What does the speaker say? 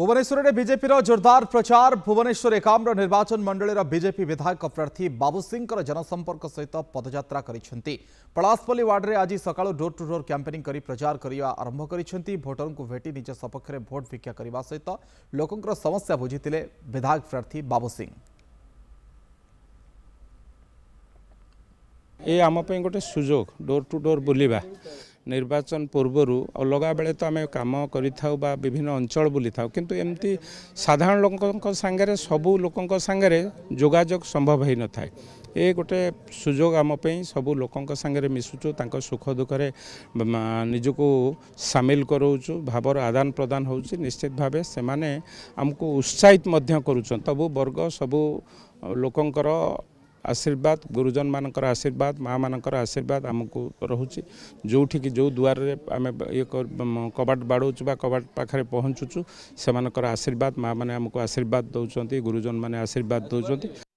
भुवनेश्वर में विजेपी जोरदार प्रचार भुवनेश्वर एकाम्र निर्वाचन मंडल विजेपी विधायक प्रार्थी बाबू सिंह जनसंपर्क सहित पदयात्रा कर वार्ड में आज सका डोर टू डोर कैंपेनिंग कर प्रचार करने आरंभ कर को भेट निज सपक्ष में भोट भिक्षा करने सहित लोकों समस्या बुझीते विधायक प्रार्थी बाबू सिंह ये आमपाई गोटे सुजोग डोर टू डोर बुल्वा ନିର୍ବାଚନ ପୂର୍ବରୁ ଅଲଗା ବେଳେ ତ ଆମେ କାମ କରିଥାଉ ବା ବିଭିନ୍ନ ଅଞ୍ଚଳ ବୁଲିଥାଉ କିନ୍ତୁ ଏମିତି ସାଧାରଣ ଲୋକଙ୍କ ସାଙ୍ଗରେ ସବୁ ଲୋକଙ୍କ ସାଙ୍ଗରେ ଯୋଗାଯୋଗ ସମ୍ଭବ ହୋଇନଥାଏ ଏ ଗୋଟେ ସୁଯୋଗ ଆମ ପାଇଁ ସବୁ ଲୋକଙ୍କ ସାଙ୍ଗରେ ମିଶୁଛୁ ତାଙ୍କ ସୁଖ ଦୁଃଖରେ ନିଜକୁ ସାମିଲ କରାଉଛୁ ଭାବର ଆଦାନ ପ୍ରଦାନ ହେଉଛି ନିଶ୍ଚିତ ଭାବେ ସେମାନେ ଆମକୁ ଉତ୍ସାହିତ ମଧ୍ୟ କରୁଛନ୍ତି ସବୁ ବର୍ଗ ସବୁ ଲୋକଙ୍କର ଆଶୀର୍ବାଦ ଗୁରୁଜନମାନଙ୍କର ଆଶୀର୍ବାଦ ମାଆମାନଙ୍କର ଆଶୀର୍ବାଦ ଆମକୁ ରହୁଛି ଯେଉଁଠିକି ଯେଉଁ ଦୁଆରରେ ଆମେ ଇଏ କବାଟ ବାଡ଼ଉଛୁ ବା କବାଟ ପାଖରେ ପହଞ୍ଚୁଛୁ ସେମାନଙ୍କର ଆଶୀର୍ବାଦ ମାଆମାନେ ଆମକୁ ଆଶୀର୍ବାଦ ଦେଉଛନ୍ତି ଗୁରୁଜନମାନେ ଆଶୀର୍ବାଦ ଦେଉଛନ୍ତି